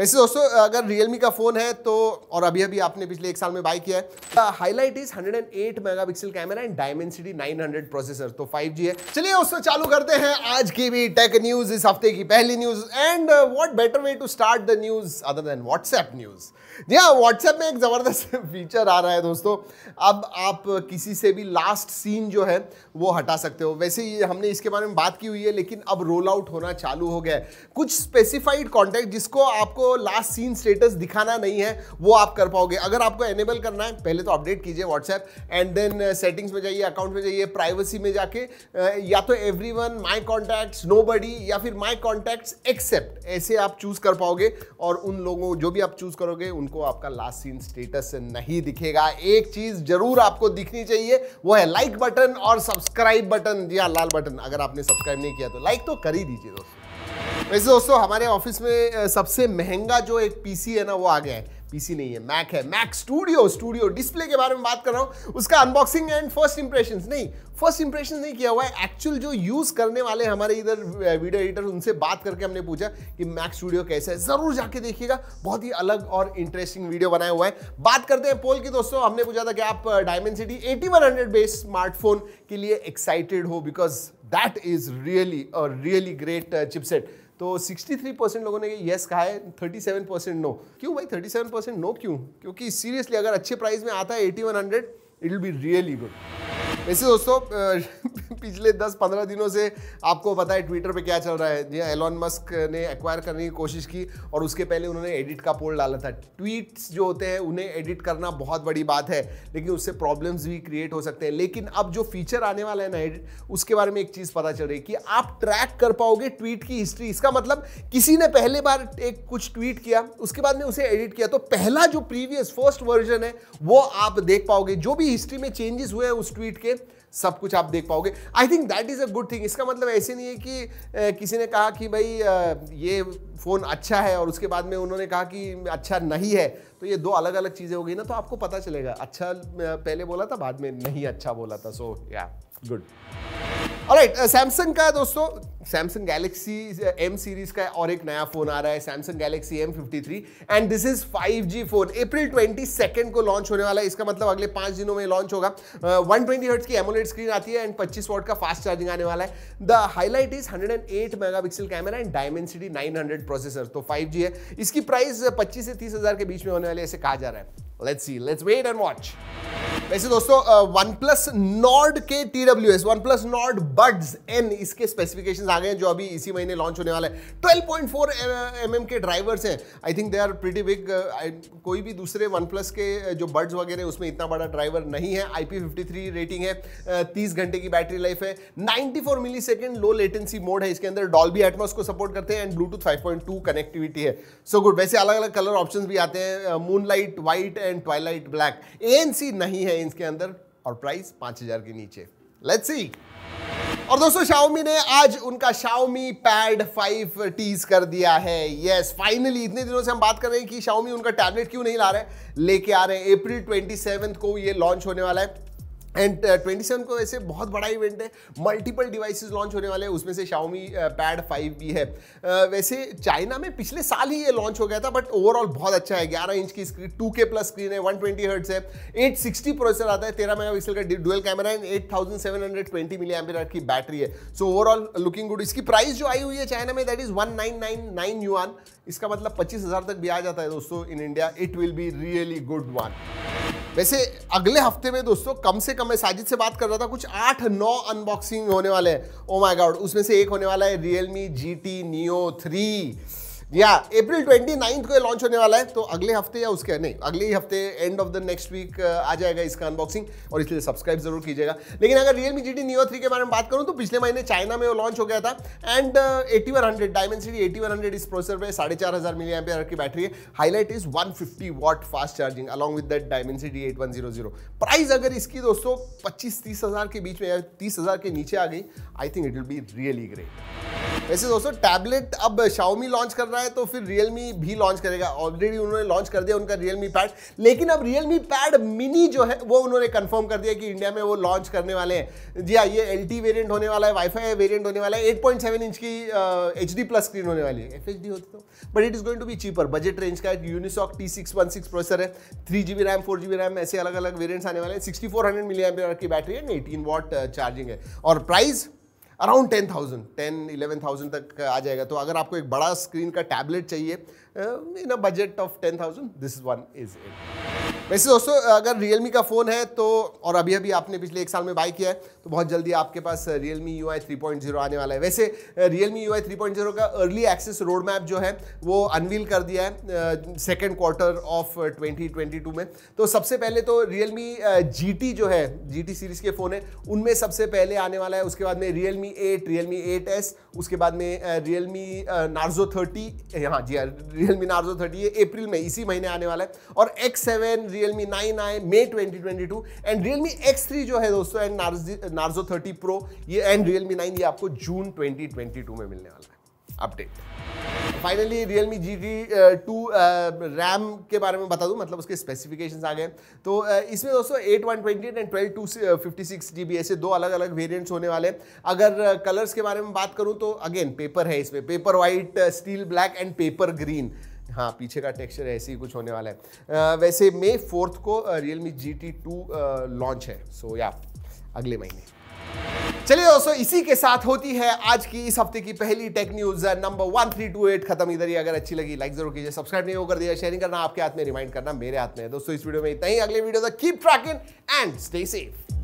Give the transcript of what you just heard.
वैसे दोस्तों अगर रियलमी का फ़ोन है तो और अभी अभी आपने पिछले एक साल में बाई किया है highlight is 108 megapixel camera and Dimensity 900 processor तो 5G तो है चलिए दोस्तों चालू करते हैं आज की भी टेक न्यूज़ इस हफ्ते की पहली news and what better way to start the news other than WhatsApp news जी हाँ व्हाट्सएप में एक ज़बरदस्त फीचर आ रहा है दोस्तों अब आप किसी से भी लास्ट सीन जो है वो हटा सकते हो वैसे ही हमने इसके बारे में बात की हुई है लेकिन अब रोल आउट होना चालू हो गया है कुछ स्पेसिफाइड कॉन्टेक्ट जिसको आपको लास्ट सीन स्टेटस दिखाना नहीं है वो आप कर पाओगे अगर आपको एनेबल करना है पहले तो अपडेट कीजिए व्हाट्सएप एंड देन सेटिंग्स में जाइए अकाउंट में जाइए प्राइवेसी में जाके uh, या तो every one my contact no या फिर माई कॉन्टैक्ट एक्सेप्ट ऐसे आप चूज कर पाओगे और उन लोगों जो भी आप चूज करोगे उनको आपका लास्ट सीन स्टेटस नहीं दिखेगा एक चीज जरूर आपको दिखनी चाहिए वो है लाइक बटन और सब्सक्राइब बटन या लाल बटन अगर आपने सब्सक्राइब नहीं किया तो लाइक तो कर ही दीजिए दोस्तों वैसे दोस्तों हमारे ऑफिस में सबसे महंगा जो एक पीसी है ना वो आ गया है पीसी नहीं है मैक है मैक स्टूडियो स्टूडियो डिस्प्ले के बारे में बात कर रहा हूँ उसका अनबॉक्सिंग एंड फर्स्ट इंप्रेशन नहीं फर्स्ट इंप्रेशन नहीं किया हुआ है एक्चुअल जो यूज़ करने वाले हमारे इधर वीडियो एडिटर उनसे बात करके हमने पूछा कि मैक स्टूडियो कैसा है ज़रूर जाके देखिएगा बहुत ही अलग और इंटरेस्टिंग वीडियो बनाया हुआ है बात करते हैं पोल की दोस्तों हमने पूछा था कि आप Dimensity eighty one hundred based smartphone के लिए एक्साइटेड हो because that is really really great chipset तो 63 परसेंट लोगों ने येस कहा है 37 परसेंट नो क्यों भाई 37 परसेंट नो क्यों क्योंकि सीरियसली अगर अच्छे प्राइस में आता है 8100 it will be really good वैसे दोस्तों पिछले 10-15 दिनों से आपको पता है ट्विटर पे क्या चल रहा है जी एलॉन मस्क ने एक्वायर करने की कोशिश की और उसके पहले उन्होंने एडिट का पोल डाला था ट्वीट्स जो होते हैं उन्हें एडिट करना बहुत बड़ी बात है लेकिन उससे प्रॉब्लम्स भी क्रिएट हो सकते हैं लेकिन अब जो फीचर आने वाला है ना एडिट उसके बारे में एक चीज़ पता चल रही है कि आप ट्रैक कर पाओगे ट्वीट की हिस्ट्री इसका मतलब किसी ने पहले बार एक कुछ ट्वीट किया उसके बाद में उसे एडिट किया तो पहला जो प्रीवियस फर्स्ट वर्जन है वो आप देख पाओगे जो भी हिस्ट्री में चेंजेस हुए हैं उस ट्वीट के सब कुछ आप देख पाओगे I think that is a good thing इसका मतलब ऐसे नहीं है कि ए, किसी ने कहा कि भाई ये फ़ोन अच्छा है और उसके बाद में उन्होंने कहा कि अच्छा नहीं है तो ये दो अलग अलग चीज़ें हो गई ना तो आपको पता चलेगा अच्छा पहले बोला था बाद में नहीं अच्छा बोला था सो या गुड राइट सैमसंग uh, का दोस्तों सैमसंग गैलेक्सी एम सीरीज का और एक नया फोन आ रहा है Samsung Galaxy M fifty three and this is five G phone April twenty second को लॉन्च होने वाला है इसका मतलब अगले पाँच दिनों में लॉन्च होगा वन ट्वेंटी हर्ट्स की एमोलेट स्क्रीन आती है एंड पच्चीस वॉट का फास्ट चार्जिंग आने वाला है the highlight is hundred and eight mega pixel camera and Dimensity nine hundred processor तो फाइव जी है इसकी प्राइस पच्चीस से तीस हजार के बीच में होने वाले ऐसे कहा जा रहा है let's see let's wait and watch वैसे दोस्तों वन प्लस नॉर्ड के T W S OnePlus Nord buds N इसके स्पेसिफिकेशन आ गए हैं जो अभी इसी महीने लॉन्च होने वाला है 12.4 पॉइंट एम के ड्राइवर्स हैं I think they are pretty big कोई भी दूसरे वन प्लस के जो बड्स वगैरह उसमें इतना बड़ा ड्राइवर नहीं है I P fifty three rating है तीस घंटे की बैटरी लाइफ है ninety four millisecond low latency mode है इसके अंदर डॉल्बी एटमोस को सपोर्ट करते हैं and Bluetooth five point two connectivity है सो so गुड वैसे अलग अलग कलर ऑप्शन भी आते हैं moonlight white and and twilight black ANC नहीं है इनके अंदर और प्राइस पांच हज़ार के नीचे लेट्स सी और दोस्तों शाओमी ने आज उनका शाओमी पैड 5 टीज कर दिया है यस फाइनली इतने दिनों से हम बात कर रहे हैं कि शाओमी उनका टैबलेट क्यों नहीं ला रहे लेके आ रहे हैं अप्रैल 27 को ये लॉन्च होने वाला है एंड ट्वेंटी सेवन को वैसे बहुत बड़ा इवेंट है मल्टीपल डिवाइसेस लॉन्च होने वाले हैं उसमें से शाओमी पैड फाइव भी है uh, वैसे चाइना में पिछले साल ही ये लॉन्च हो गया था बट ओवरऑल बहुत अच्छा है ग्यारह इंच की screen two K plus screen है वन ट्वेंटी हर्ट्स है एट सिक्सटी प्रोसेसर आता है तेरह मेगा पिक्सल का डुअल कैमरा है eight thousand seven hundred twenty milli amp की बैटरी है सो ओवरऑल लुकिंग गुड इसकी प्राइस जो आई हुई है चाइना में that is one nine nine nine yuan इसका मतलब पच्चीस हज़ार तक भी आ जाता है दोस्तों in India it will be really good one वैसे अगले हफ्ते में दोस्तों कम से कम मैं साजिद से बात कर रहा था कुछ आठ नौ अनबॉक्सिंग होने वाले हैं ओ माय गॉड उसमें से एक होने वाला है Realme G T Neo three या अप्रैल ट्वेंटी नाइन्थ को लॉन्च होने वाला है तो अगले हफ्ते या उसके नहीं अगले ही हफ्ते end of the next week आ जाएगा इसका अनबॉक्सिंग और इसलिए सब्सक्राइब जरूर कीजिएगा लेकिन अगर Realme G T new three के बारे में बात करूँ तो पिछले महीने चाइना में वो लॉन्च हो गया था and eighty one hundred Dimensity eighty one hundred इस प्रोसेसर पर साढ़े चार हज़ार मिली एम्पियर की बैटरी है highlight is one fifty watt fast charging along with that Dimensity eight one zero zero price अगर इसकी दोस्तों पच्चीस तीस हज़ार के बीच में तीस हज़ार के नीचे आ गई I think it will be really great वैसे दोस्तों टैबलेट अब शाओमी लॉन्च कर रहा है तो फिर रियलमी भी लॉन्च करेगा ऑलरेडी उन्होंने लॉन्च कर दिया उनका रियलमी पैड लेकिन अब रियलमी पैड मिनी जो है वो उन्होंने कंफर्म कर दिया कि इंडिया में वो लॉन्च करने वाले हैं जी हाँ ये एल वेरियंट होने वाला है वाईफाई वेरियंट होने वाला है एट पॉइंट सेवन इंच की एच डी प्लस स्क्रीन होने वाली है एफ एच डी होती तो but it is going to be cheaper budget range का Unisoc T six one six processor है three G B RAM four G B RAM ऐसे अलग अलग वेरियंट्स आने वाले हैं सिक्सटी फोर हंड्रेड मिली की बैटरी है एटीन वॉट चार्जिंग है और price around ten thousand ten eleven thousand तक आ जाएगा तो अगर आपको एक बड़ा स्क्रीन का टैबलेट चाहिए in a budget of ten thousand this one is it वैसे दोस्तों अगर रियलमी का फ़ोन है तो और अभी अभी आपने पिछले एक साल में बाई किया है तो बहुत जल्दी आपके पास मी यू आई आने वाला है वैसे मी यू आई का अर्ली एक्सेस रोड मैप जो है वो अनवील कर दिया है सेकेंड क्वार्टर ऑफ 2022 में तो सबसे पहले तो मी जी जो है जी सीरीज़ के फ़ोन है उनमें सबसे पहले आने वाला है उसके बाद में Mi eight Realme eight S उसके बाद में रियलमी नार्जो थर्टी हाँ जी हाँ रियलमी नार्जो थर्टी ये अप्रैल में इसी महीने आने वाला है और एक्स सेवन Realme 9 आए मई 2022 एंड Realme X3 जो है दोस्तों एंड नार्जो 30 प्रो ये एंड Realme 9 ये आपको जून 2022 में मिलने वाला है update finally Realme G T two RAM के बारे में बता दूं मतलब उसके स्पेसिफिकेशंस आ गए तो uh, इसमें दोस्तों eight one twenty and twelve two fifty six G B ऐसे दो अलग अलग वेरिएंट्स होने वाले अगर कलर्स uh, के बारे में बात करूं तो अगेन पेपर है इसमें paper white steel black and paper green हाँ पीछे का टेक्सचर ऐसे ही कुछ होने वाला है आ, वैसे मे फोर्थ को Realme G T two launch है सो या अगले महीने चलिए दोस्तों इसी के साथ होती है आज की इस हफ्ते की पहली tech news number one three two eight खत्म इधर ही अगर अच्छी लगी लाइक जरूर कीजिए सब्सक्राइब नहीं कर दिया शेयरिंग करना आपके हाथ में रिमाइंड करना मेरे हाथ में है दोस्तों इस वीडियो में इतना ही अगले वीडियो तक keep tracking and stay safe